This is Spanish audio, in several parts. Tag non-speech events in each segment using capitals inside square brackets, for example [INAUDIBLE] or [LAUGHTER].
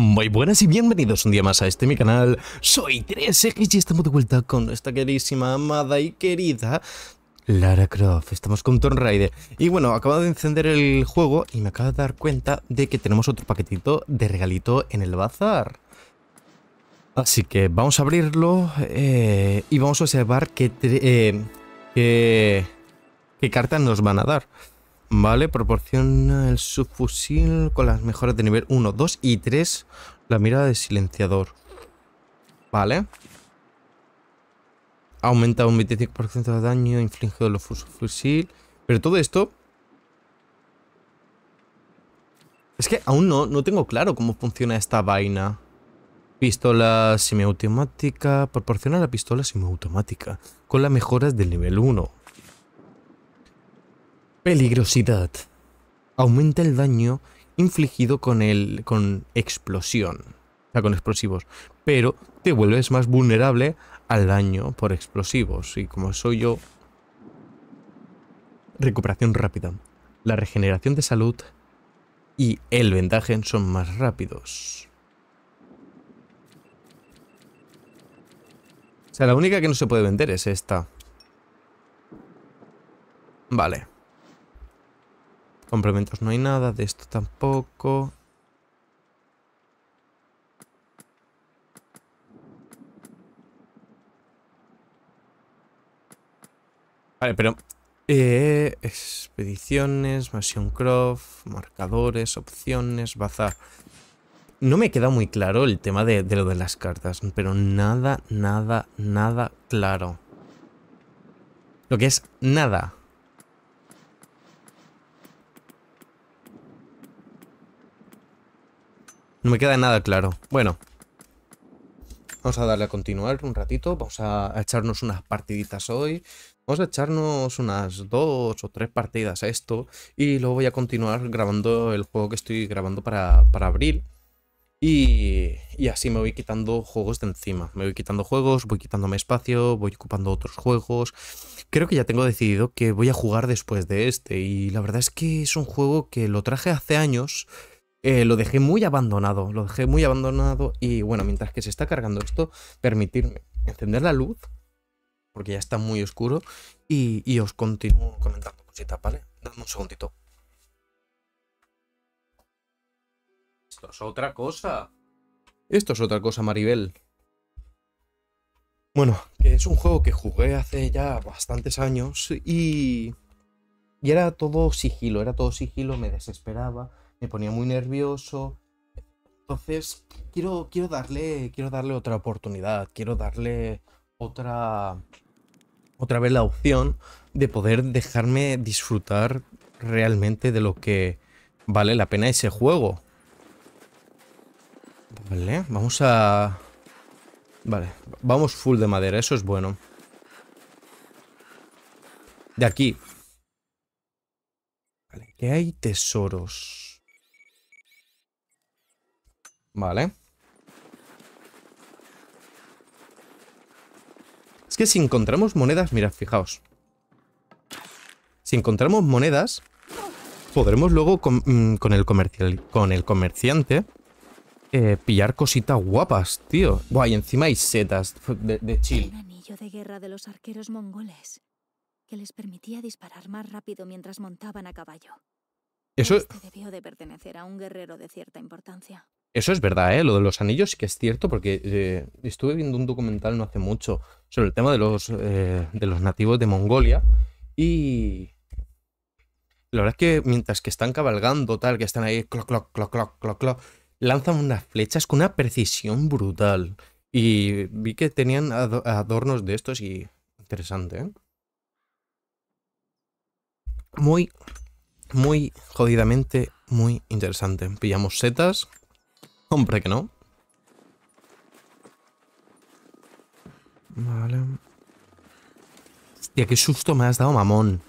Muy buenas y bienvenidos un día más a este mi canal, soy 3X y estamos de vuelta con nuestra queridísima, amada y querida Lara Croft, estamos con Tomb Raider. Y bueno, acabo de encender el juego y me acabo de dar cuenta de que tenemos otro paquetito de regalito en el bazar. Así que vamos a abrirlo eh, y vamos a observar qué, eh, qué, qué cartas nos van a dar. Vale, proporciona el subfusil con las mejoras de nivel 1, 2 y 3. La mirada de silenciador. Vale. Aumenta un 25% de daño infligido el los fusil. Pero todo esto... Es que aún no, no tengo claro cómo funciona esta vaina. Pistola semiautomática. Proporciona la pistola semiautomática. Con las mejoras del nivel 1. Peligrosidad. Aumenta el daño infligido con, el, con explosión, o sea, con explosivos, pero te vuelves más vulnerable al daño por explosivos. Y como soy yo... Recuperación rápida. La regeneración de salud y el vendaje son más rápidos. O sea, la única que no se puede vender es esta. Vale. Complementos no hay nada, de esto tampoco. Vale, pero... Eh, expediciones, Mansion Croft, marcadores, opciones, bazar. No me queda muy claro el tema de lo de las cartas, pero nada, nada, nada claro. Lo que es nada. No me queda nada claro. Bueno. Vamos a darle a continuar un ratito. Vamos a echarnos unas partiditas hoy. Vamos a echarnos unas dos o tres partidas a esto. Y luego voy a continuar grabando el juego que estoy grabando para, abril. Y, y, así me voy quitando juegos de encima. Me voy quitando juegos, voy quitándome espacio, voy ocupando otros juegos. Creo que ya tengo decidido que voy a jugar después de este. Y la verdad es que es un juego que lo traje hace años eh, lo dejé muy abandonado, lo dejé muy abandonado y bueno, mientras que se está cargando esto, permitirme encender la luz, porque ya está muy oscuro, y, os continúo comentando cositas, ¿vale? Dame un segundito. Esto es otra cosa. Esto es otra cosa, Maribel. Bueno, que es un juego que jugué hace ya bastantes años y... Y era todo sigilo, era todo sigilo, me desesperaba me ponía muy nervioso. Entonces, quiero, quiero, darle, quiero darle otra oportunidad, quiero darle otra, otra vez la opción de poder dejarme disfrutar realmente de lo que vale la pena ese juego. Vale, vamos a... Vale, vamos full de madera, eso es bueno. De aquí. Vale, que hay tesoros. Vale. Es que si encontramos monedas, mirad, fijaos. Si encontramos monedas, podremos luego mm, con, el, comercial, con el comerciante eh, pillar cositas guapas, tío. guay encima hay setas de, de chill. Un anillo de guerra de los arqueros mongoles que les permitía disparar más rápido mientras montaban a caballo. Eso este debió de pertenecer a un guerrero de cierta importancia. Eso es verdad, ¿eh? Lo de los anillos sí que es cierto, porque eh, estuve viendo un documental no hace mucho sobre el tema eh, de los, nativos de Mongolia y... La verdad es que mientras que están cabalgando, tal, que están ahí, cloc, cloc, cloc, cloc, lanzan unas flechas con una precisión brutal. Y vi que tenían adornos de estos y... Interesante, ¿eh? Muy, muy jodidamente, muy interesante. Pillamos setas, Hombre, que no. Vale. Hostia, qué susto me has dado, mamón.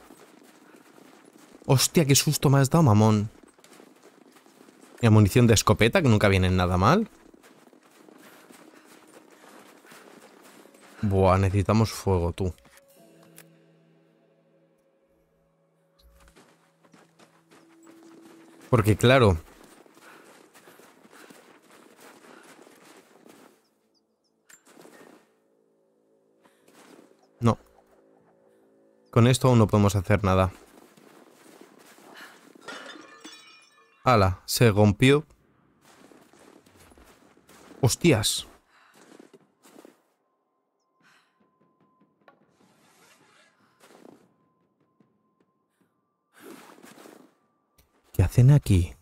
Hostia, qué susto me has dado, mamón. Y munición de escopeta, que nunca viene nada mal. Buah, necesitamos fuego, tú. Porque claro, Con esto aún no podemos hacer nada. ¡Hala! se rompió. ¡Hostias! ¿Qué hacen aquí?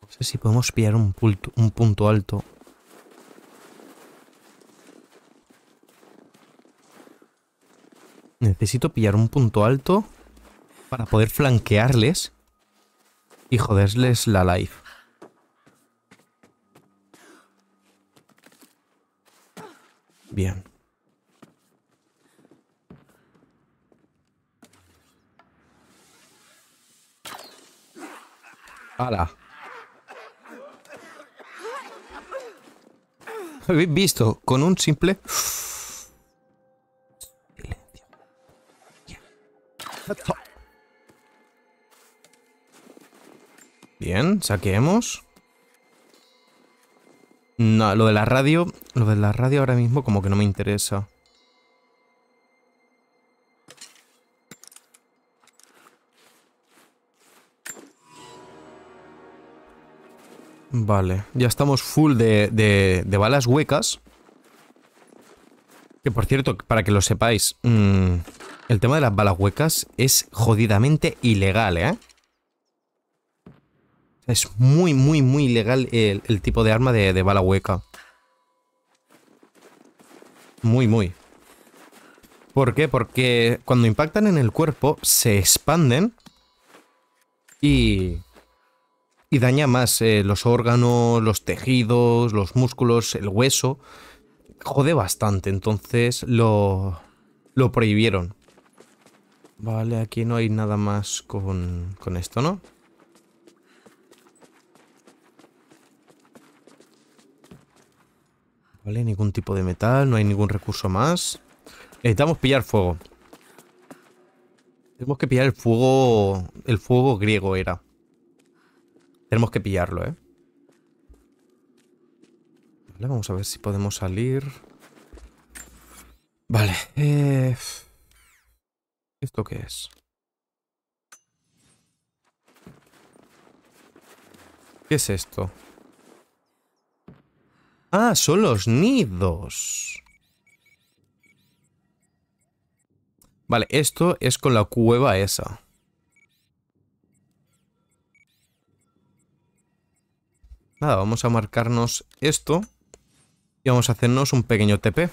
No sé si podemos pillar un punto alto. necesito pillar un punto alto para poder flanquearles y joderles la life. Bien. ¡Hala! ¿Habéis visto? Con un simple... Bien, saqueemos. No, lo de la radio... Lo de la radio ahora mismo como que no me interesa. Vale, ya estamos full de, de, balas huecas. Que por cierto, para que lo sepáis, mm, el tema de las balas huecas es jodidamente ilegal, ¿eh? Es muy, muy, muy ilegal el, tipo de arma de, bala hueca. Muy, muy. ¿Por qué? Porque cuando impactan en el cuerpo se expanden y, y daña más eh, los órganos, los tejidos, los músculos, el hueso. Jode bastante, entonces lo, lo prohibieron. Vale, aquí no hay nada más con esto, ¿no? Vale, ningún tipo de metal, no hay ningún recurso más. Necesitamos pillar fuego. Tenemos que pillar el fuego... El fuego griego era. Tenemos que pillarlo, ¿eh? vamos a ver si podemos salir. Vale. Eh, ¿Esto qué es? ¿Qué es esto? Ah, son los nidos. Vale, esto es con la cueva esa. Nada, vamos a marcarnos esto y vamos a hacernos un pequeño TP.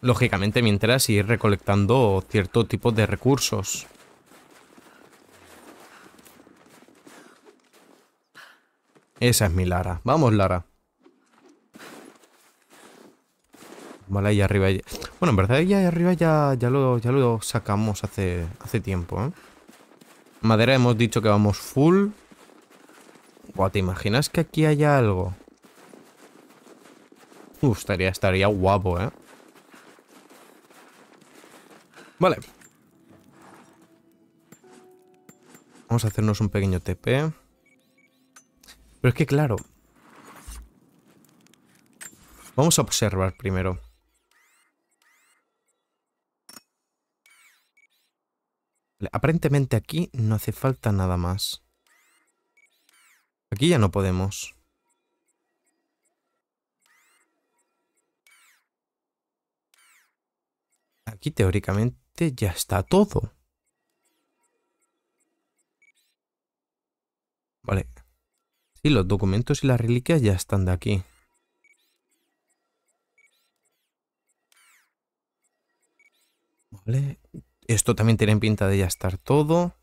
Lógicamente mientras ir recolectando cierto tipo de recursos. Esa es mi Lara. Vamos, Lara. Vale, ahí arriba. Bueno, en verdad, ahí arriba ya, ya, lo, ya lo sacamos hace, hace tiempo, ¿eh? Madera hemos dicho que vamos full. Guau, ¿te imaginas que aquí haya algo? Uf, uh, estaría, estaría guapo, ¿eh? Vale. Vamos a hacernos un pequeño TP. Pero es que claro. Vamos a observar primero. Aparentemente aquí no hace falta nada más. Aquí ya no podemos. Aquí teóricamente ya está todo. Vale, y los documentos y las reliquias ya están de aquí. Vale. Esto también tiene pinta de ya estar todo.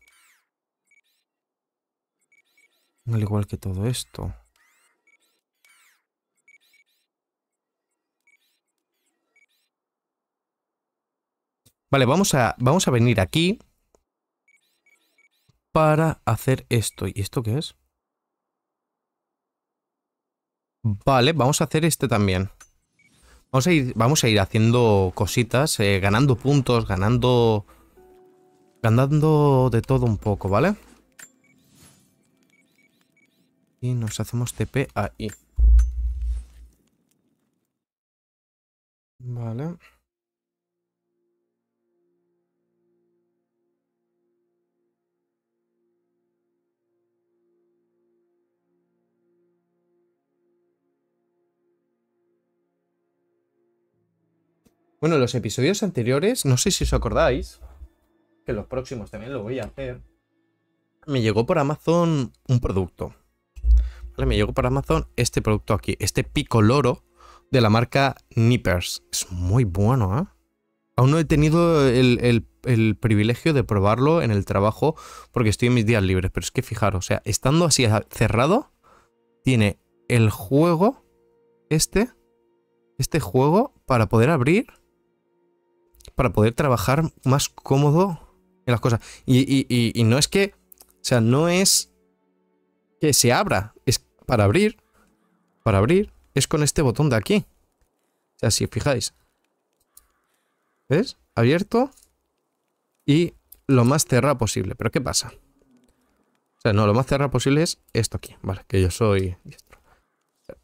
Al igual que todo esto. Vale, vamos a, vamos a venir aquí para hacer esto. ¿Y esto qué es? Vale, vamos a hacer este también. Vamos a ir, vamos a ir haciendo cositas, eh, ganando puntos, ganando... Ganando de todo un poco, ¿vale? Y nos hacemos TP ahí. Vale. Bueno, los episodios anteriores, no sé si os acordáis, que los próximos también lo voy a hacer, me llegó por Amazon un producto. Vale, me llegó por Amazon este producto aquí, este picoloro de la marca Nippers. Es muy bueno, ¿eh? Aún no he tenido el, el, privilegio de probarlo en el trabajo porque estoy en mis días libres, pero es que fijaros, o sea, estando así cerrado, tiene el juego, este, este juego para poder abrir para poder trabajar más cómodo en las cosas. Y, no es que, o sea, no es que se abra, es para abrir, para abrir, es con este botón de aquí. O sea, si fijáis, ¿ves? Abierto y lo más cerrado posible. Pero ¿qué pasa? O sea, no, lo más cerrado posible es esto aquí, ¿vale? Que yo soy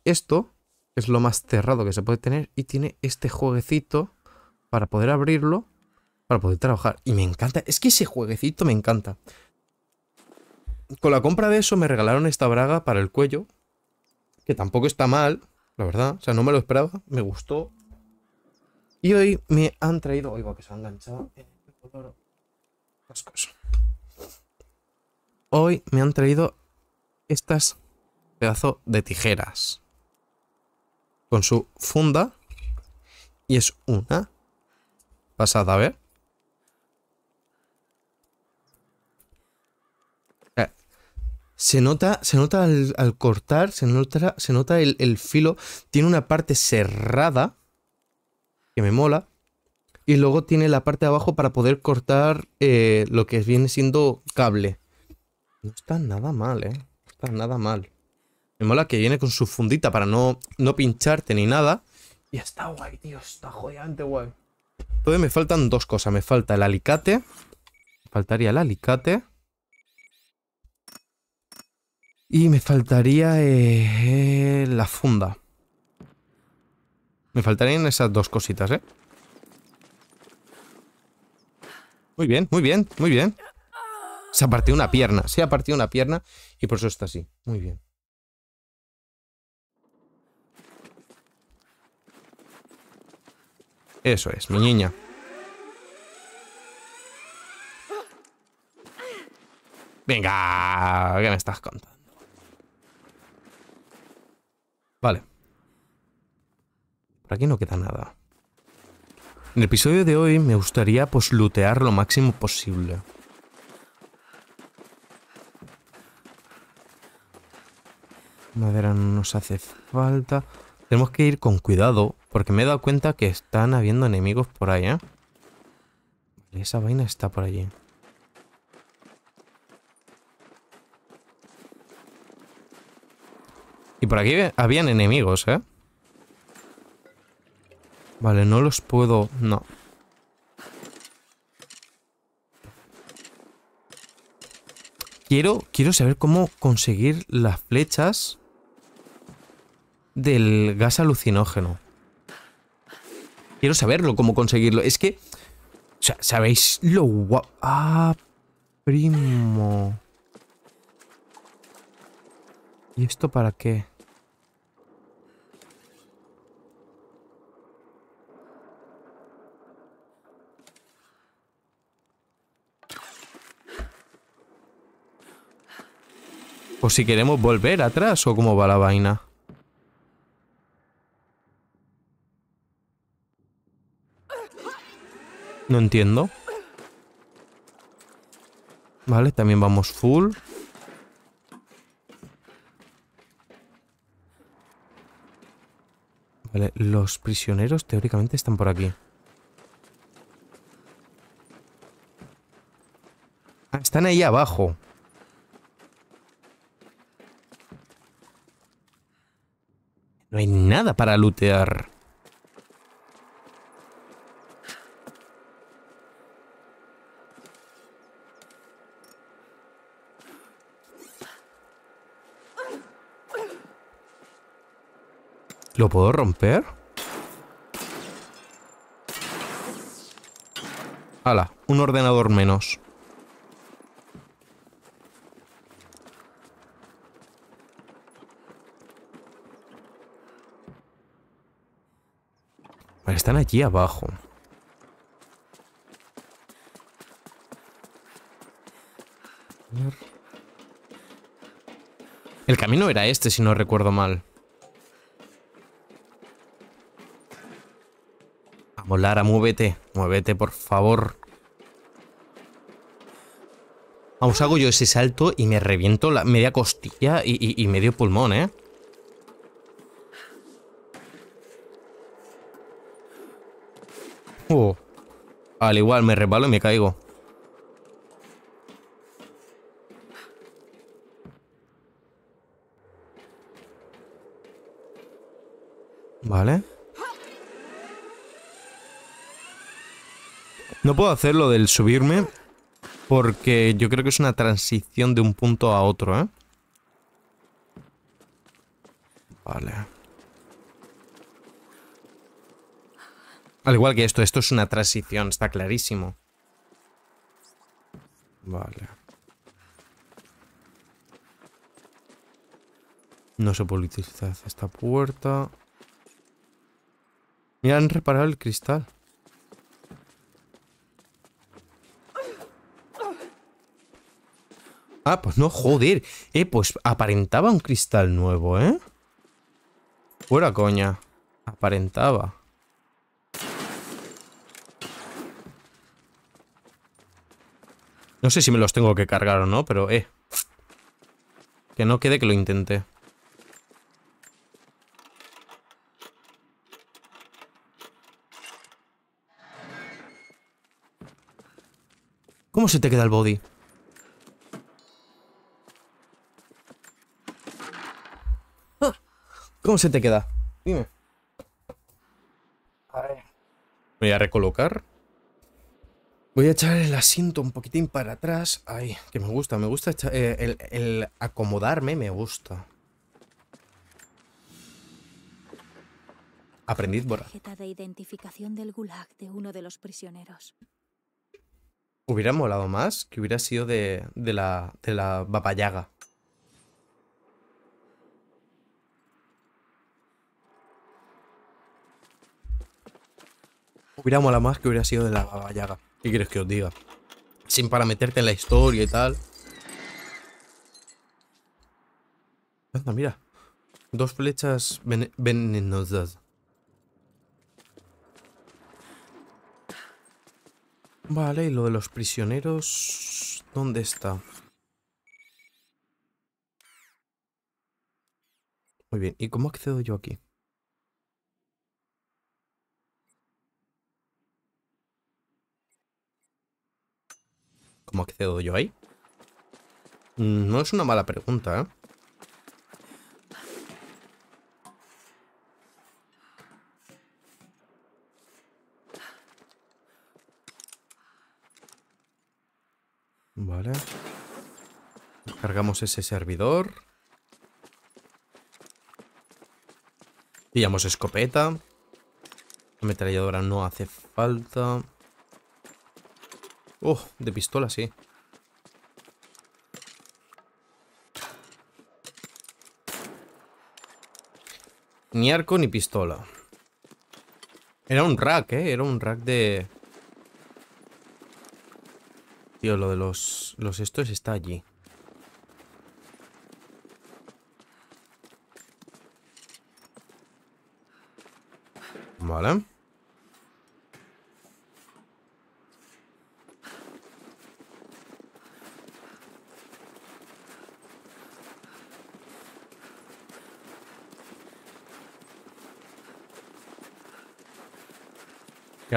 Esto es lo más cerrado que se puede tener y tiene este jueguecito para poder abrirlo, para poder trabajar. Y me encanta, es que ese jueguecito me encanta. Con la compra de eso me regalaron esta braga para el cuello, que tampoco está mal, la verdad. O sea, no me lo esperaba, me gustó. Y hoy me han traído, oigo que se ha enganchado eh, cosas. Hoy me han traído estas pedazo de tijeras con su funda y es una pasada a ver. Eh, se nota, se nota al, cortar, se nota, se nota el, filo. Tiene una parte cerrada, que me mola. Y luego tiene la parte de abajo para poder cortar eh, lo que viene siendo cable. No está nada mal, ¿eh? No está nada mal. Me mola que viene con su fundita para no, no pincharte ni nada. Y está guay, tío. Está jodidamente guay me faltan dos cosas. Me falta el alicate. Me faltaría el alicate. Y me faltaría eh, la funda. Me faltarían esas dos cositas, ¿eh? Muy bien, muy bien, muy bien. Se ha partido una pierna, se ha partido una pierna y por eso está así. Muy bien. Eso es, mi niña. Venga, ¿qué me estás contando? Vale. Por aquí no queda nada. En el episodio de hoy me gustaría pues lootear lo máximo posible. Madera no nos hace falta. Tenemos que ir con cuidado porque me he dado cuenta que están habiendo enemigos por ahí, ¿eh? Esa vaina está por allí. Y por aquí habían enemigos, ¿eh? Vale, no los puedo... No. Quiero, quiero saber cómo conseguir las flechas del gas alucinógeno. Quiero saberlo, cómo conseguirlo. Es que... O sea, ¿sabéis lo guapo? Ah, primo. ¿Y esto para qué? O pues si queremos volver atrás o cómo va la vaina. No entiendo. Vale, también vamos full. Vale, los prisioneros teóricamente están por aquí. Ah, están ahí abajo. No hay nada para lootear. ¿Lo puedo romper? Hala, un ordenador menos. están allí abajo. El camino era este, si no recuerdo mal. Lara, muévete. Muévete, por favor. Vamos, hago yo ese salto y me reviento la media costilla y, medio pulmón, ¿eh? Oh. Al igual, me resbalo y me caigo. No puedo hacer lo del subirme porque yo creo que es una transición de un punto a otro, ¿eh? Vale. Al igual que esto, esto es una transición, está clarísimo. Vale. No se politiza esta puerta. Mira, han reparado el cristal. Ah, pues no, joder. Eh, pues aparentaba un cristal nuevo, ¿eh? Fuera coña. Aparentaba. No sé si me los tengo que cargar o no, pero eh. Que no quede que lo intente. ¿Cómo se te queda el body? ¿Cómo se te queda? Dime. A ver. Voy a recolocar. Voy a echar el asiento un poquitín para atrás. Ay, que me gusta, me gusta eh, el, acomodarme, me gusta. Aprendiz borra de identificación del gulag de uno de los prisioneros. Hubiera molado más que hubiera sido de, de la, de la babayaga. hubiera la más que hubiera sido de la Baba ¿Qué quieres que os diga? Sin para meterte en la historia y tal. Anda, mira. Dos flechas venenosas. Vale, y lo de los prisioneros... ¿Dónde está? Muy bien, ¿y cómo accedo yo aquí? ¿Cómo accedo yo ahí? Mm, no es una mala pregunta, ¿eh? Vale. Cargamos ese servidor. Pillamos escopeta. La metralladora no hace falta. Oh, de pistola, sí. Ni arco ni pistola. Era un rack, ¿eh? Era un rack de... Tío, lo de los, los estos está allí. Vale.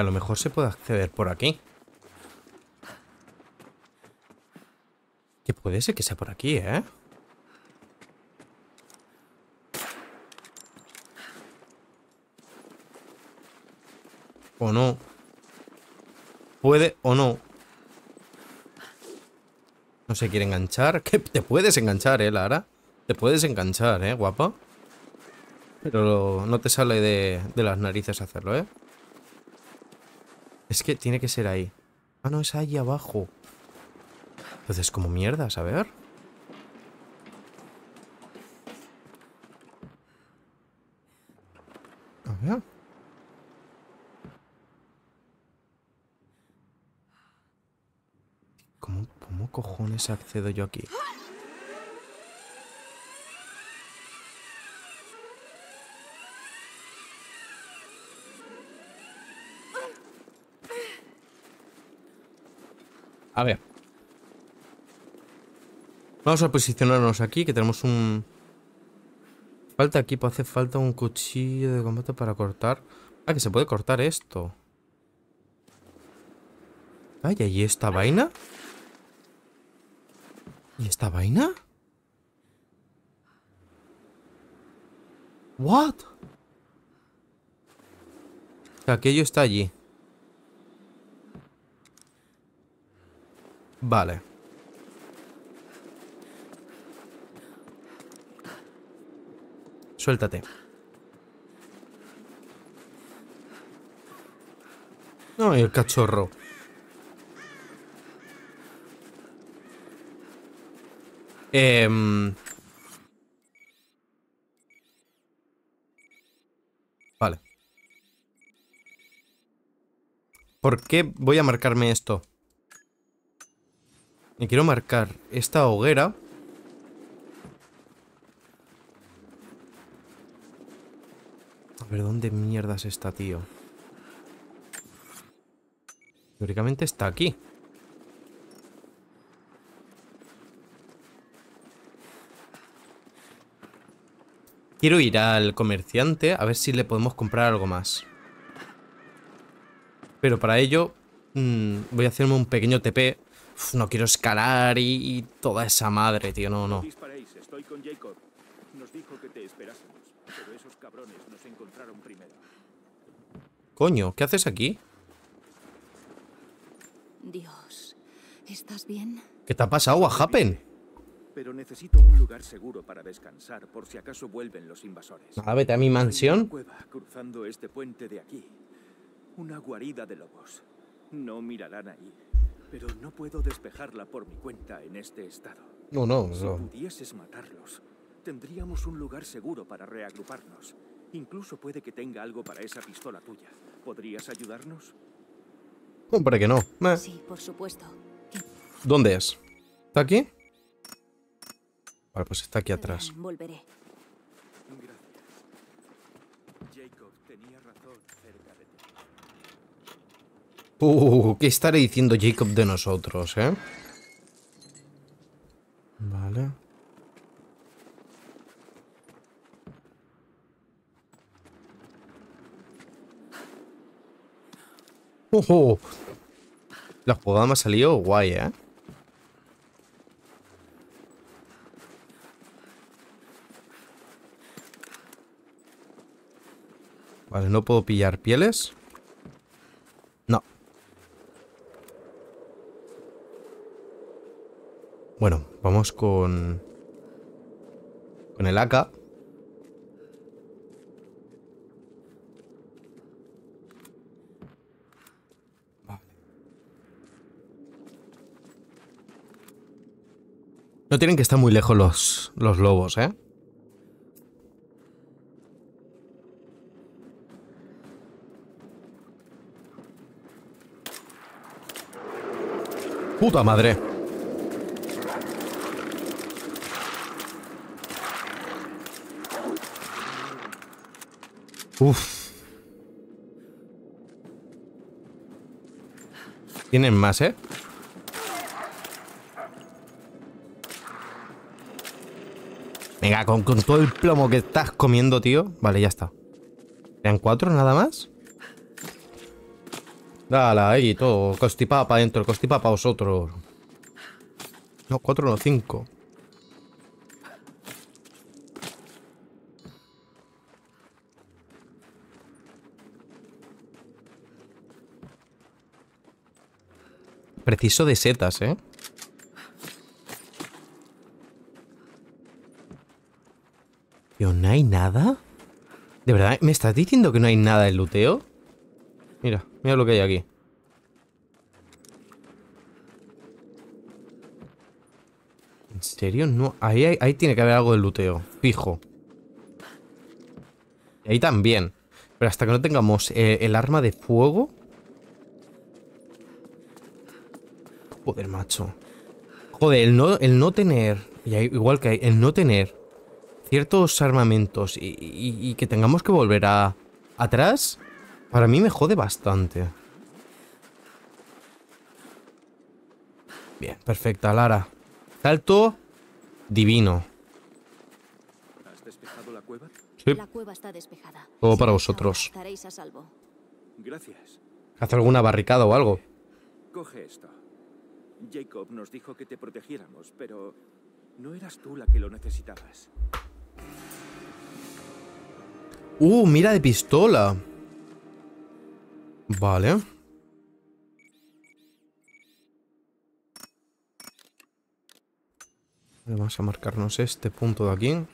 a lo mejor se puede acceder por aquí. Que puede ser que sea por aquí, ¿eh? O no. Puede o no. No se quiere enganchar. [LAUGHS] Que te puedes enganchar, ¿eh, Lara? Te puedes enganchar, ¿eh, guapa? Pero no te sale de las narices hacerlo, ¿eh? Es que tiene que ser ahí. Ah, no, es ahí abajo. Entonces, como mierda, a ver. A ver. ¿Cómo, cómo cojones accedo yo aquí? [GASPS] [GASPS] ¡Ah! A ver. Vamos a posicionarnos aquí, que tenemos un... Falta equipo, pues hace falta un cuchillo de combate para cortar. Ah, que se puede cortar esto. Ay, ¿y esta vaina? ¿Y esta vaina? ¿What? aquello está allí. Vale. Suéltate. No, el cachorro. Eh, vale. ¿Por qué voy a marcarme esto? Y quiero marcar esta hoguera. A ver, ¿dónde mierdas está, tío? Teóricamente está aquí. Quiero ir al comerciante a ver si le podemos comprar algo más. Pero para ello mm, voy a hacerme un pequeño TP Uf, no quiero escalar y, y, toda esa madre, tío. No, no. Estoy con Jacob. Nos dijo que te esperásemos, pero esos cabrones nos encontraron primero. Coño, ¿qué haces aquí? Dios, ¿estás bien? ¿Qué te ha pasado, happen Pero necesito un lugar seguro para descansar por si acaso vuelven los invasores. Ah, vete a mi mansión. Cueva cruzando este puente de aquí. Una guarida de lobos. No mirarán ahí. Pero no puedo despejarla por mi cuenta en este estado. No, no, no. Si pudieses matarlos, tendríamos un lugar seguro para reagruparnos. Incluso puede que tenga algo para esa pistola tuya. ¿Podrías ayudarnos? Hombre, que no. Sí, por supuesto. ¿Dónde es? ¿Está aquí? Vale, pues está aquí atrás. Volveré. Uh, ¿qué estaré diciendo Jacob de nosotros, eh? Vale. La jugada me ha salido guay, ¿eh? Vale, no puedo pillar pieles. Bueno, vamos con... Con el AK. No tienen que estar muy lejos los, los lobos, ¿eh? ¡Puta madre! Uf. Tienen más, ¿eh? Venga, con, con, todo el plomo que estás comiendo, tío. Vale, ya está. ¿Eran cuatro nada más? Dale, ahí, todo. Costipapa dentro, para vosotros. No, cuatro, no, cinco. de setas, ¿eh? ¿Pero no hay nada? ¿De verdad? ¿Me estás diciendo que no hay nada en luteo? Mira, mira lo que hay aquí. ¿En serio? No, ahí, ahí, tiene que haber algo de luteo, fijo. Y ahí también. Pero hasta que no tengamos eh, el arma de fuego... Joder, macho. Joder, el no, el no tener, igual que el no tener ciertos armamentos y, que tengamos que volver a atrás, para mí me jode bastante. Bien, perfecta, Lara. Salto divino. ¿Has despejado la cueva? Sí. Todo para vosotros. Estaréis a salvo. Haz alguna barricada o algo. Coge esto. Jacob nos dijo que te protegiéramos, pero no eras tú la que lo necesitabas. Uh, mira de pistola. Vale. Vamos a marcarnos este punto de aquí.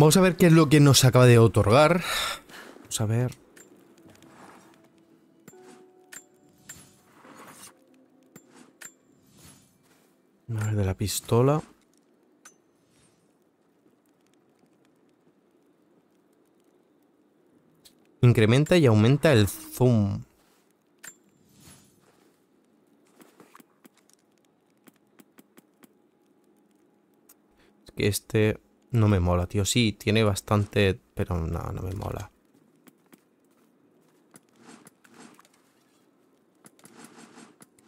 Vamos a ver qué es lo que nos acaba de otorgar. Vamos a ver. de la pistola. Incrementa y aumenta el zoom. Es que este... No me mola, tío. Sí, tiene bastante... Pero no, no me mola.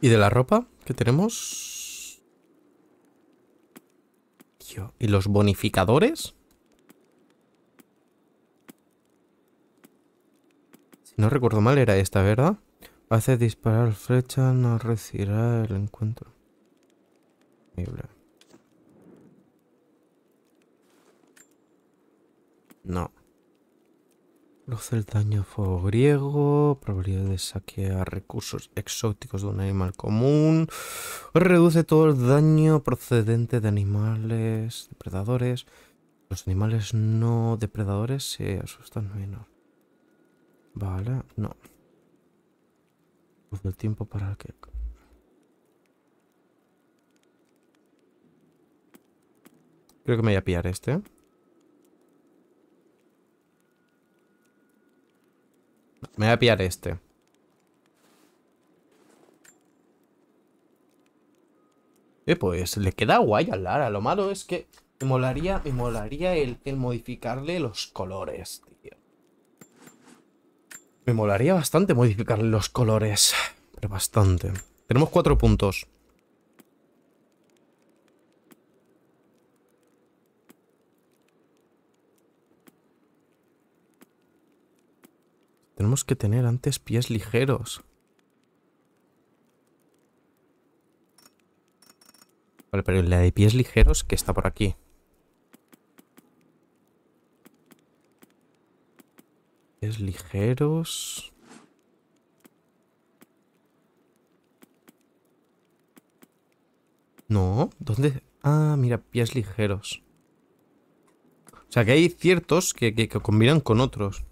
¿Y de la ropa que tenemos? Tío, ¿y los bonificadores? Si no recuerdo mal era esta, ¿verdad? Hace disparar flecha, no recibirá el encuentro. Increíble. No. Luz el daño a fuego griego, probabilidad de saquear recursos exóticos de un animal común, reduce todo el daño procedente de animales depredadores. Los animales no depredadores se asustan menos. Vale, no. Luz pues el tiempo para que... Creo que me voy a pillar este. Me voy a pillar este. Eh, pues le queda guay al Lara. Lo malo es que me molaría, me molaría el, el modificarle los colores, tío. Me molaría bastante modificarle los colores. Pero bastante. Tenemos cuatro puntos. Tenemos que tener antes pies ligeros. Vale, pero la de pies ligeros que está por aquí. Pies ligeros. No, ¿dónde? Ah, mira, pies ligeros. O sea, que hay ciertos que, que combinan con otros.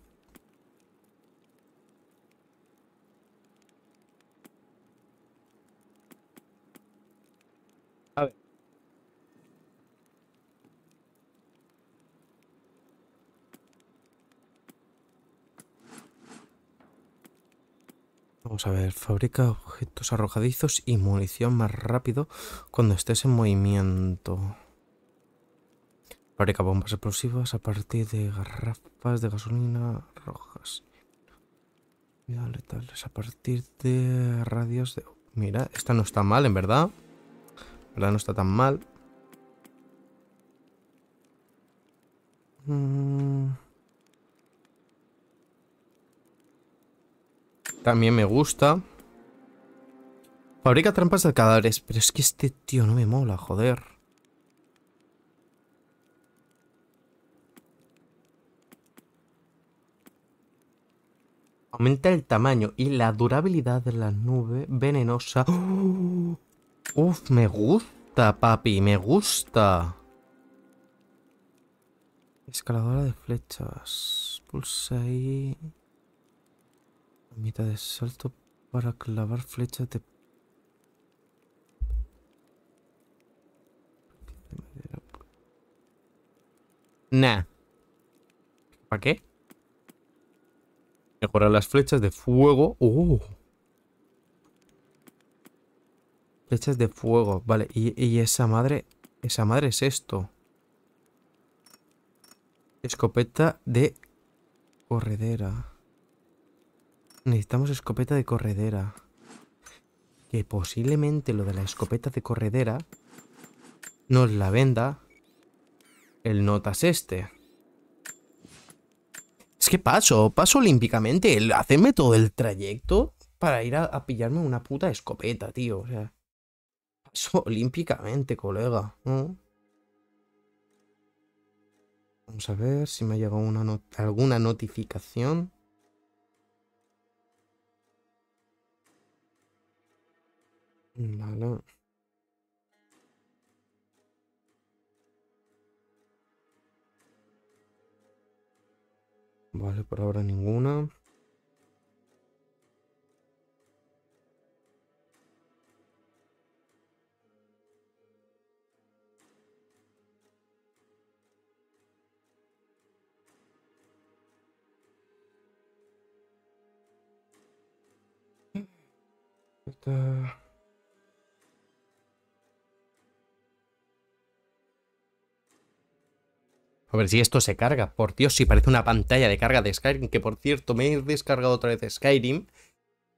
Vamos a ver, fabrica objetos arrojadizos y munición más rápido cuando estés en movimiento. Fabrica bombas explosivas a partir de garrafas de gasolina rojas. Mira, letales a partir de radios de... Mira, esta no está mal, en verdad. En verdad no está tan mal. Mmm... También me gusta. Fabrica trampas de cadáveres. Pero es que este tío no me mola, joder. Aumenta el tamaño y la durabilidad de la nube venenosa. [GASPS] Uf, me gusta, papi, me gusta. Escaladora de flechas. Pulsa ahí. Mitad de salto para clavar flechas de... Nah. ¿Para qué? Mejorar las flechas de fuego. Uh. Flechas de fuego. Vale, y, y esa madre... Esa madre es esto. Escopeta de corredera. Necesitamos escopeta de corredera. Que posiblemente lo de la escopeta de corredera nos la venda el notas este. Es que paso, paso olímpicamente. El todo el trayecto para ir a, pillarme una puta escopeta, tío. O sea, paso [LAUGHS] olímpicamente, colega. Vamos a ver si me ha llegado alguna notificación. Vale, por ahora ninguna. está A ver si esto se carga. Por Dios, si parece una pantalla de carga de Skyrim, que por cierto me he descargado otra vez Skyrim.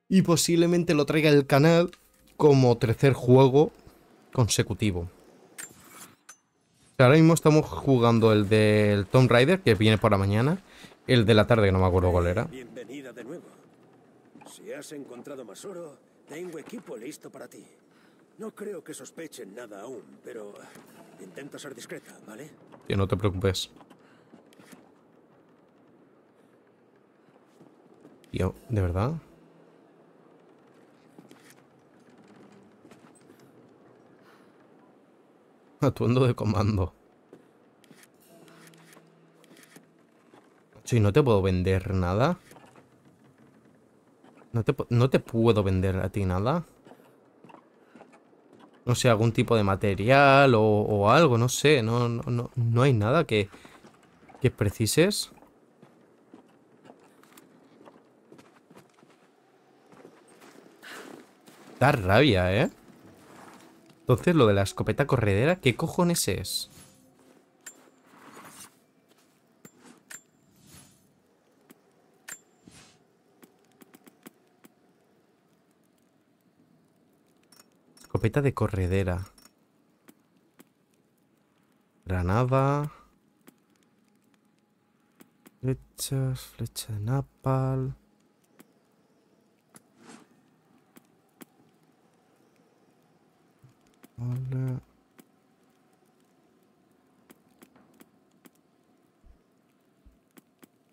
Y posiblemente lo traiga el canal como tercer juego consecutivo. Ahora mismo estamos jugando el del Tomb Raider, que viene por la mañana. El de la tarde, que no me acuerdo cuál era. Bienvenida de nuevo. Si has encontrado más oro, tengo equipo listo para ti. No creo que sospechen nada aún, pero Intento ser discreta, ¿vale? Tío, no te preocupes. Yo, ¿de verdad? Atuendo de comando. Si no te puedo vender nada. no te puedo vender a ti nada no sé, algún tipo de material o, algo, no sé, no, no, no, hay nada que, que precises. Da rabia, ¿eh? Entonces, lo de la escopeta corredera, ¿qué cojones es? Escopeta de corredera. Granada. Flechas, flecha de napal. Vale.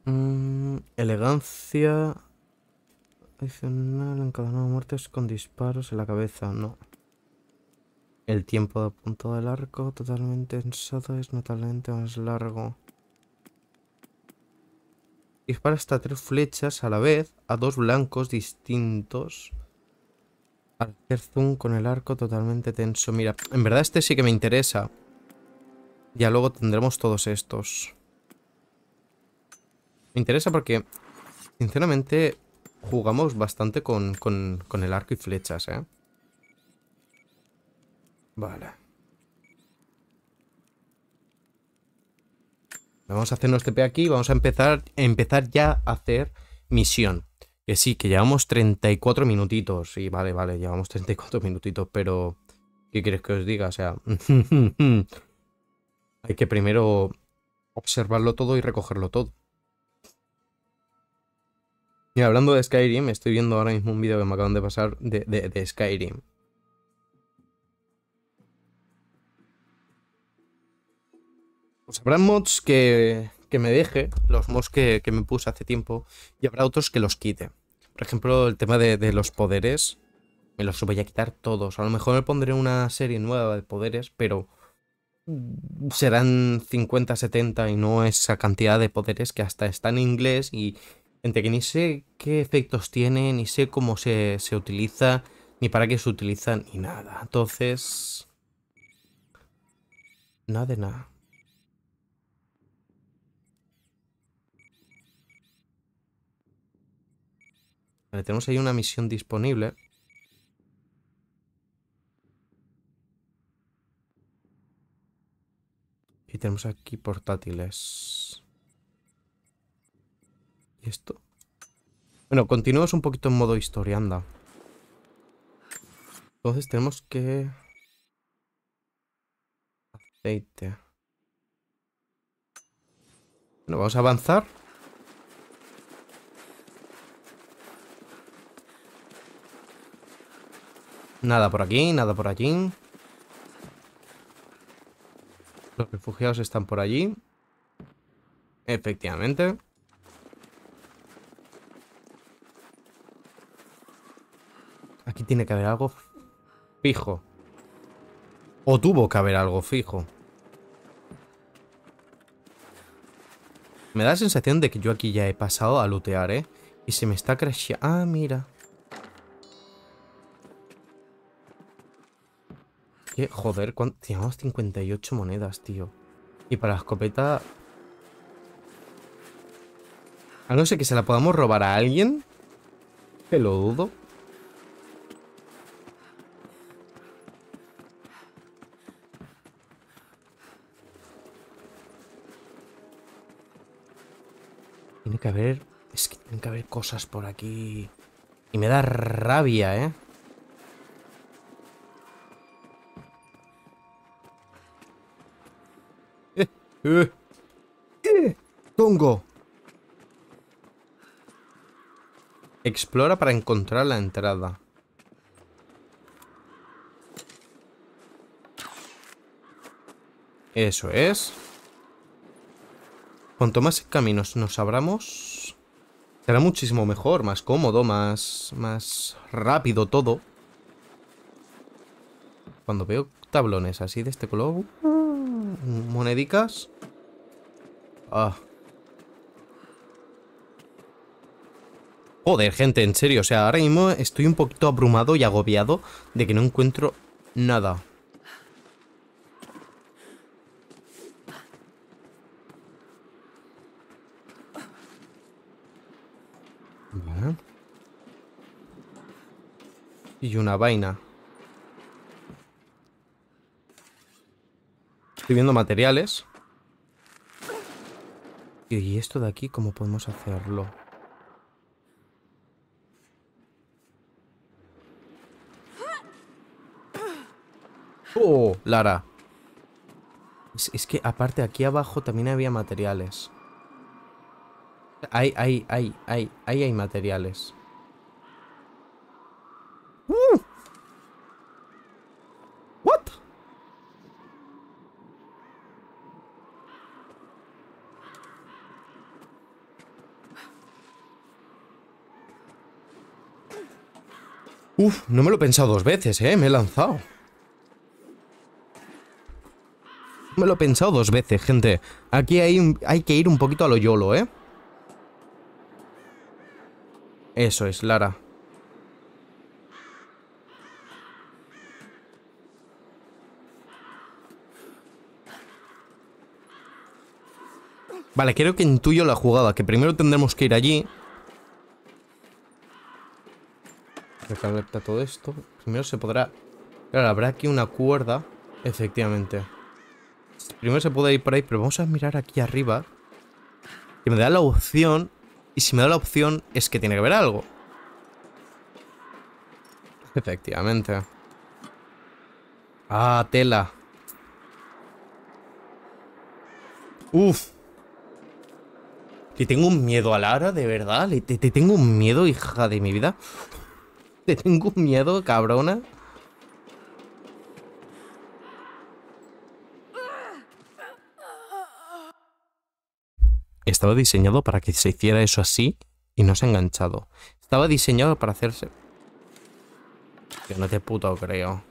Mm, elegancia. Adicional, encadenado muertes con disparos en la cabeza, no. El tiempo de punto del arco totalmente tensado es notablemente más largo. Dispara hasta tres flechas a la vez a dos blancos distintos. Al hacer zoom con el arco totalmente tenso. Mira, en verdad este sí que me interesa. Ya luego tendremos todos estos. Me interesa porque, sinceramente, jugamos bastante con, con el arco y flechas, ¿eh? Vale. Vamos a hacernos TP aquí y vamos a empezar, empezar ya a hacer misión. Que sí, que llevamos 34 minutitos. Y vale, vale, llevamos 34 minutitos, pero... ¿Qué quieres que os diga? O sea... [LAUGHS] hay que primero observarlo todo y recogerlo todo. Y hablando de Skyrim, estoy viendo ahora mismo un vídeo que me acaban de pasar de Skyrim. Pues habrá mods que, me deje, los mods que, me puse hace tiempo, y habrá otros que los quite. Por ejemplo, el tema de, los poderes, me los voy a quitar todos. A lo mejor me pondré una serie nueva de poderes, pero serán 50, 70 y no esa cantidad de poderes que hasta están en inglés y entre que ni sé qué efectos tiene, ni sé cómo se, se utiliza, ni para qué se utiliza, ni nada. Entonces... Nada de nada. tenemos ahí una misión disponible. Y tenemos aquí portátiles. ¿Y esto? Bueno, continuamos un poquito en modo historia, Entonces tenemos que... Aceite. Bueno, vamos a avanzar. Nada por aquí, nada por allí. Los refugiados están por allí. Efectivamente. Aquí tiene que haber algo fijo. O tuvo que haber algo fijo. Me da la sensación de que yo aquí ya he pasado a lootear, ¿eh? Y se me está creciendo... Ah, mira. joder, ¿cuánto? Teníamos 58 monedas, tío. Y para la escopeta... A no ser que se la podamos robar a alguien. Que lo dudo. Tiene que haber... Es que tienen que haber cosas por aquí. Y me da rabia, ¿eh? Tongo. Explora para encontrar la entrada. Eso es. Cuanto más caminos nos abramos, será muchísimo mejor, más cómodo, más, más rápido todo. Cuando veo tablones así de este color monedicas. Ah. Joder, gente, en serio. O sea, ahora mismo estoy un poquito abrumado y agobiado de que no encuentro nada. Y una vaina. Estoy viendo materiales. ¿Y esto de aquí cómo podemos hacerlo? ¡Oh, Lara! Es, que aparte aquí abajo también había materiales. Hay, hay, hay, hay, ahí hay materiales. no me lo he pensado dos veces, ¿eh? Me he lanzado. Me lo he pensado dos veces, gente. Aquí hay, hay que ir un poquito a lo yolo, ¿eh? Eso es, Lara. Vale, creo que intuyo la jugada, que primero tendremos que ir allí Recolecta todo esto. Primero se podrá... Claro, habrá aquí una cuerda. Efectivamente. Primero se puede ir por ahí, pero vamos a mirar aquí arriba. Que me da la opción. Y si me da la opción es que tiene que haber algo. Efectivamente. Ah, tela. Uf. Te tengo un miedo a Lara, de verdad. te, te tengo un miedo, hija de mi vida. Te tengo miedo, cabrona. Estaba diseñado para que se hiciera eso así y no se ha enganchado. Estaba diseñado para hacerse... Que no te puto creo.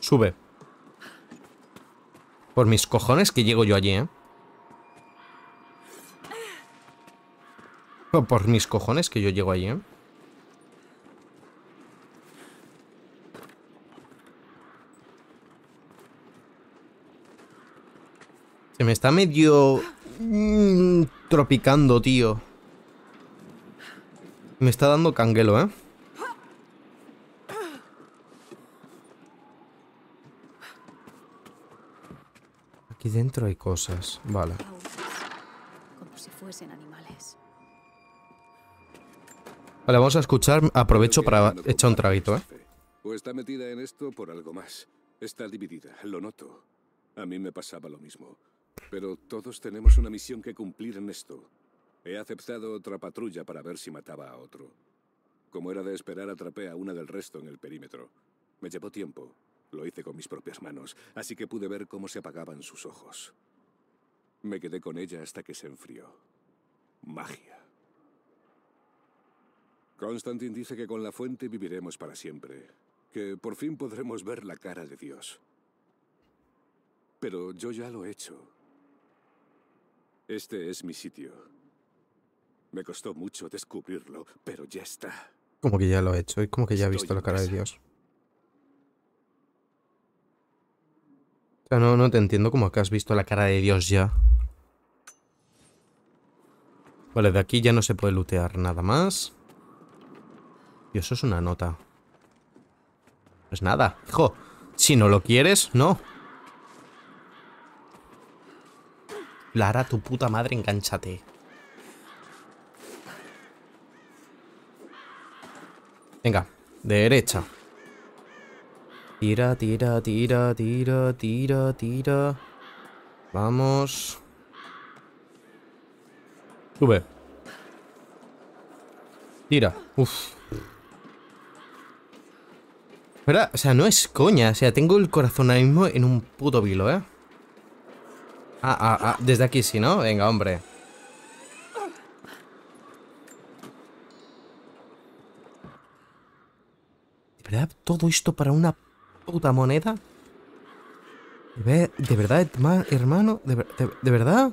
Sube. Por mis cojones que llego yo allí, ¿eh? [LAUGHS] Por mis cojones que yo llego allí, ¿eh? Se me está medio... Mm, tropicando, tío. Me está dando canguelo, ¿eh? Aquí dentro hay cosas. Vale. Como si fuesen animales. La vamos a escuchar. Aprovecho para echar un traguito, ¿eh? O está metida en esto por algo más. Está dividida, lo noto. A mí me pasaba lo mismo. Pero todos tenemos una misión que cumplir en esto. He aceptado otra patrulla para ver si mataba a otro. Como era de esperar, atrapé a una del resto en el perímetro. Me llevó tiempo. Lo hice con mis propias manos, así que pude ver cómo se apagaban sus ojos. Me quedé con ella hasta que se enfrió. Magia. Constantin dice que con la fuente viviremos para siempre, que por fin podremos ver la cara de Dios. Pero yo ya lo he hecho. Este es mi sitio. Me costó mucho descubrirlo, pero ya está. Como que ya lo he hecho, y como que ya he visto la cara de Dios. no, no te entiendo como que has visto la cara de Dios ya. Vale, de aquí ya no se puede lootear nada más. Y eso es una nota. Pues nada, hijo. Si no lo quieres, no. Lara, tu puta madre, enganchate. Venga, derecha. Tira, tira, tira, tira, tira, tira. Vamos. Sube. Tira. Uf o sea, no es coña. O sea, tengo el corazón ahora mismo en un puto vilo, ¿eh? Ah, ah, ah, desde aquí sí, ¿no? Venga, hombre. ¿De verdad todo esto para una puta moneda? ¿De, verdad, hermano? de verdad?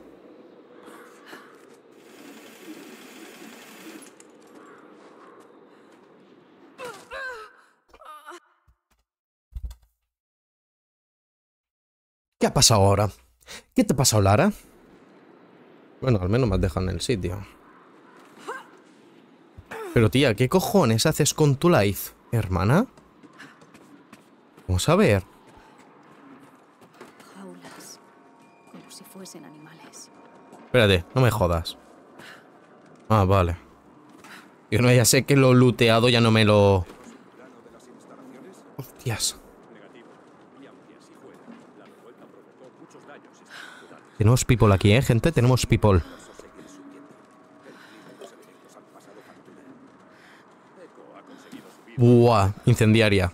pasa ahora? ¿Qué te pasa pasado, Lara? Bueno, al menos me dejan dejado en el sitio. Pero tía, ¿qué cojones haces con tu life, hermana? Vamos a ver. si fuesen animales. Espérate, no me jodas. Ah, vale. Yo no, ya sé que lo looteado ya no me lo... Hostias. Tenemos people aquí, ¿eh, gente? Tenemos people. Buah, incendiaria.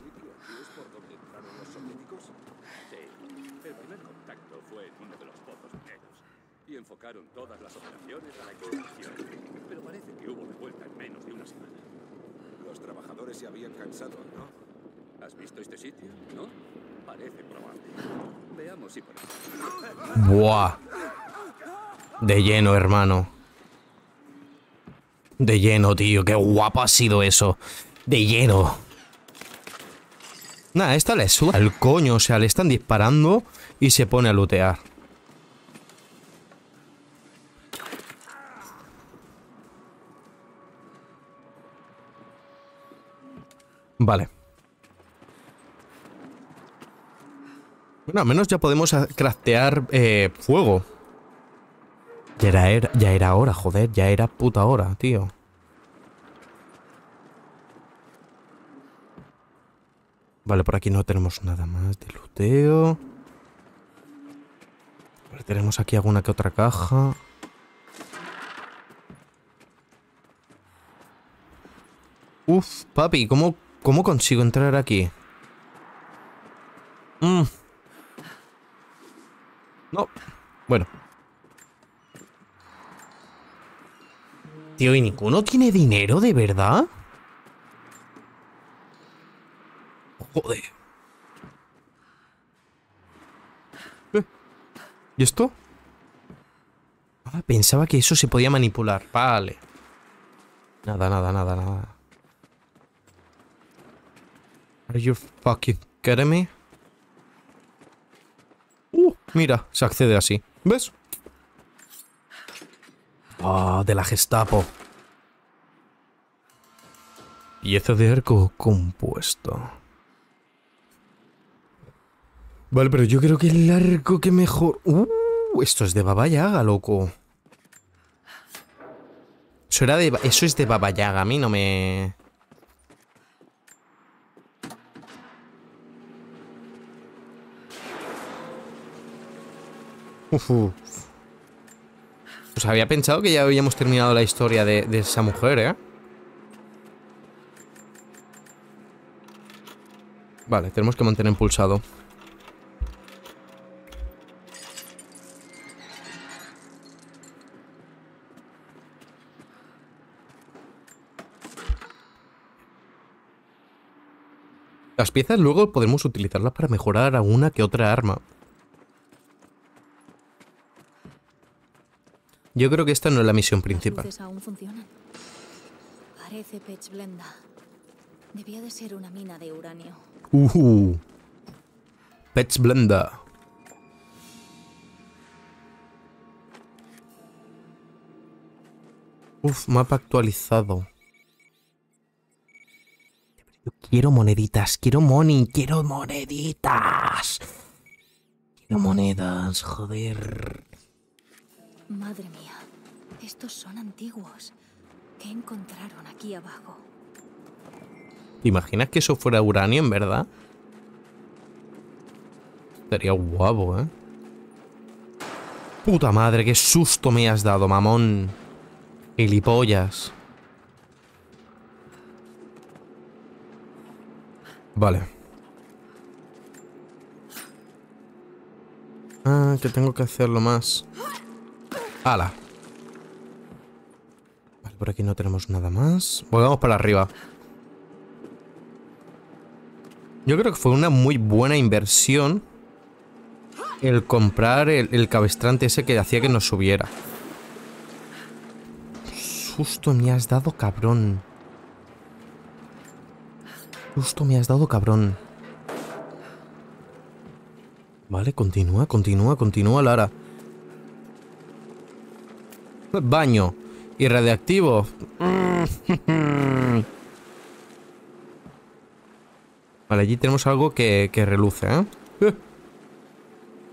Buah. De lleno, hermano. De lleno, tío. Qué guapo ha sido eso. De lleno. Nada, esta le suda el coño. O sea, le están disparando y se pone a lootear. Vale. Bueno, al menos ya podemos eh, craftear eh, fuego. Ya era, er, ya era hora, joder, ya era puta hora, tío. Vale, por aquí no tenemos nada más de luteo. tenemos aquí alguna que otra caja. Uf, papi, ¿cómo, cómo consigo entrar aquí? Mmm... No. Bueno. Tío, ¿y ninguno tiene dinero de verdad? Joder. Eh, ¿Y esto? Ah, pensaba que eso se podía manipular. Vale. Nada, nada, nada, nada. Are you fucking kidding me? Uh, mira, se accede así. ¿Ves? Ah, de la Gestapo. Pieza de arco compuesto. Vale, pero yo creo que el arco que mejor... Uh, esto es de Baba Yaga, loco. Eso de... Eso es de Baba Yaga, a mí no me... Pues había pensado que ya habíamos terminado la historia de, esa mujer, ¿eh? Vale, tenemos que mantener pulsado. Las piezas luego Podemos utilizarlas para mejorar alguna que otra arma. Yo creo que esta no es la misión principal. Blenda. de ser una mina de uranio. Uh -huh. Blenda. Uf, mapa actualizado. quiero moneditas, quiero money, quiero moneditas. Quiero monedas, joder. Madre mía, estos son antiguos. ¿Qué encontraron aquí abajo? ¿Te imaginas que eso fuera uranio, en verdad? Sería guapo, ¿eh? Puta madre, qué susto me has dado, mamón. Gilipollas. Vale. Ah, que tengo que hacerlo más. ¡Hala! Vale, por aquí no tenemos nada más. Volvamos para arriba. Yo creo que fue una muy buena inversión el comprar el, el cabestrante ese que hacía que nos subiera. Justo me has dado, cabrón. Justo me has dado, cabrón. Vale, continúa, continúa, continúa, Lara baño y radiactivo. [LAUGHS] Vale, allí tenemos algo que, que reluce, ¿eh? [LAUGHS]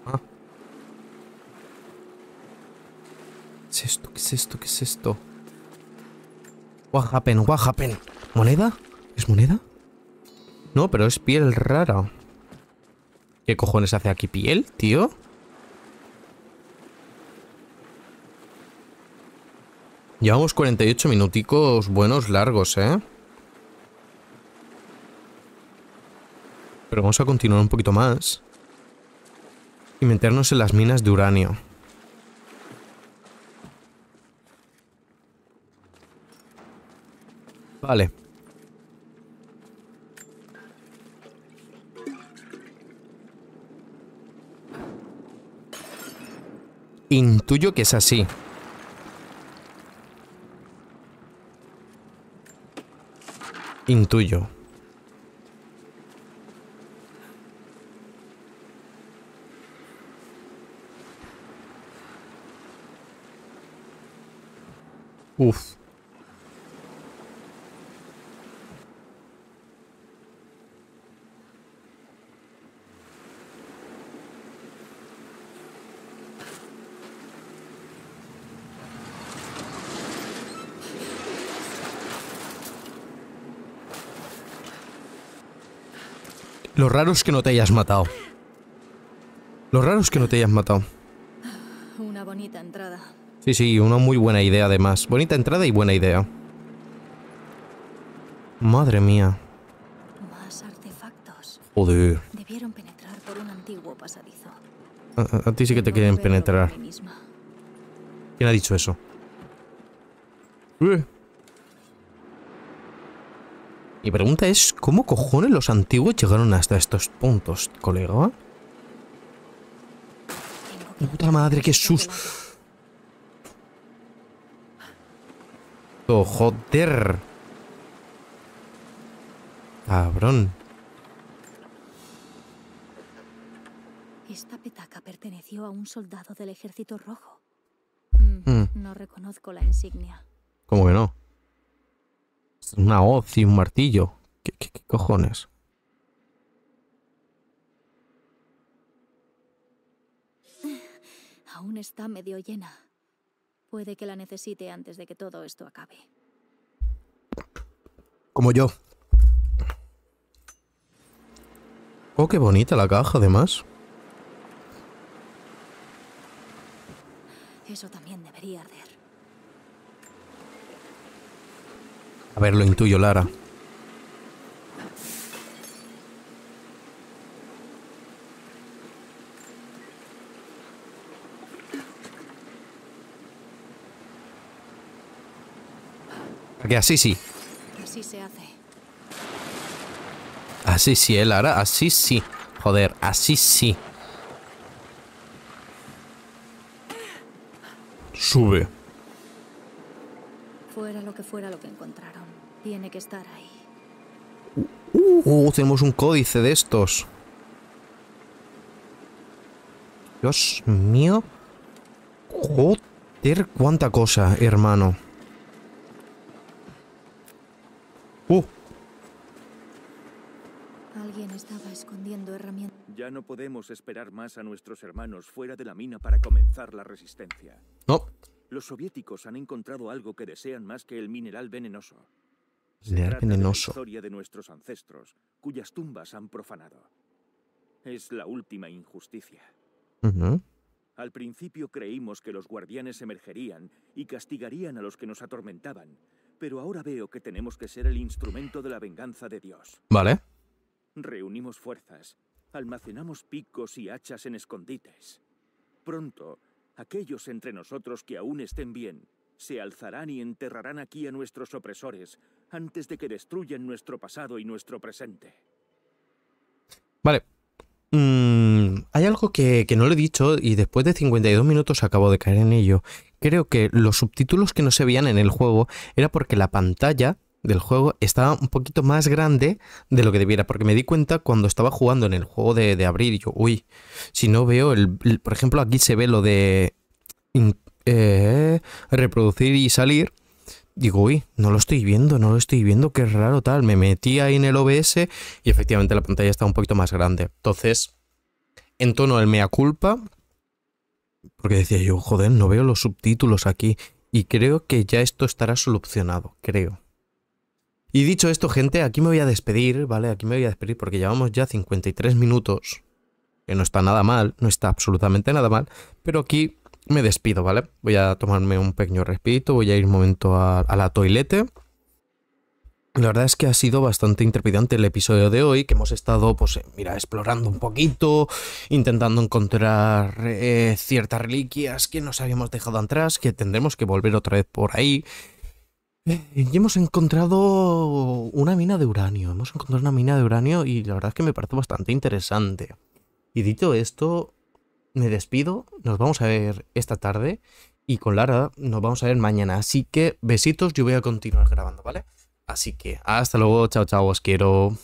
Ah. ¿Qué es esto? ¿Qué es esto? ¿Qué es esto? What happened? ¿Moneda? ¿Es moneda? No, pero es piel rara. ¿Qué cojones hace aquí piel, tío? Llevamos 48 minuticos buenos largos, ¿eh? Pero vamos a continuar un poquito más. Y meternos en las minas de uranio. Vale. Intuyo que es así. Intuyo. Uf. Lo raro es que no te hayas matado. Lo raro es que no te hayas matado. Sí, sí, una muy buena idea además. Bonita entrada y buena idea. Madre mía. Joder. A, ti sí que te quieren penetrar. ¿Quién ha dicho eso? Eh. Mi pregunta es, ¿cómo cojones los antiguos llegaron hasta estos puntos, colega? Puta madre, que sus... Oh, joder. Cabrón. Esta petaca perteneció a un soldado del ejército rojo. Mm. Mm, no reconozco la insignia. ¿Cómo que no? una hoz y un martillo. ¿Qué, cojones? Aún está medio llena. Puede que la necesite antes de que todo esto acabe. Como yo. Oh, qué bonita la caja, además. Eso también debería arder. A ver, lo intuyo, Lara. así sí. Así se hace. Así sí, eh, Lara. Así sí. Joder, así sí. Sube que fuera lo que encontraron. Tiene que estar ahí. Uh, uh tenemos un códice de estos. Dios mío. Joder, cuánta cosa, hermano. Uh. Alguien estaba escondiendo herramientas. Ya no podemos esperar más a nuestros hermanos fuera de la mina para comenzar la resistencia. No. Los soviéticos han encontrado algo que desean más que el mineral venenoso. venenoso. la historia de nuestros ancestros, cuyas tumbas han profanado. Es la última injusticia. Al principio creímos que los guardianes emergerían y castigarían a los que nos atormentaban, pero ahora veo que tenemos que ser el instrumento de la venganza de Dios. Vale. Reunimos fuerzas, almacenamos picos y hachas en escondites. Pronto aquellos entre nosotros que aún estén bien, se alzarán y enterrarán aquí a nuestros opresores antes de que destruyan nuestro pasado y nuestro presente. Vale. Mm, hay algo que, que, no le he dicho y después de 52 minutos acabo de caer en ello. Creo que los subtítulos que no se veían en el juego era porque la pantalla del juego estaba un poquito más grande de lo que debiera, porque me di cuenta cuando estaba jugando en el juego de, de abrir, yo, uy, si no veo, el, por ejemplo, aquí se ve lo de eh, reproducir y salir, digo, uy, no lo estoy viendo, no lo estoy viendo, qué raro tal, me metí ahí en el OBS y efectivamente la pantalla está un poquito más grande. Entonces, en tono el mea culpa, porque decía yo, joder, no veo los subtítulos aquí. Y creo que ya esto estará solucionado, creo. Y dicho esto, gente, aquí me voy a despedir, ¿vale? Aquí me voy a despedir porque llevamos ya 53 minutos, que no está nada mal, no está absolutamente nada mal, pero aquí me despido, ¿vale? Voy a tomarme un pequeño respiro, voy a ir un momento a, la toilette. La verdad es que ha sido bastante intrepidante el episodio de hoy, que hemos estado, pues, eh, mira, explorando un poquito, intentando encontrar eh, ciertas reliquias que nos habíamos dejado atrás, que tendremos que volver otra vez por ahí. Eh, y hemos encontrado una mina de uranio. Hemos encontrado una mina de uranio y la verdad es que me parece bastante interesante. Y dicho esto, me despido. Nos vamos a ver esta tarde. Y con Lara nos vamos a ver mañana. Así que besitos, yo voy a continuar grabando, ¿vale? Así que hasta luego, chao, chao, os quiero.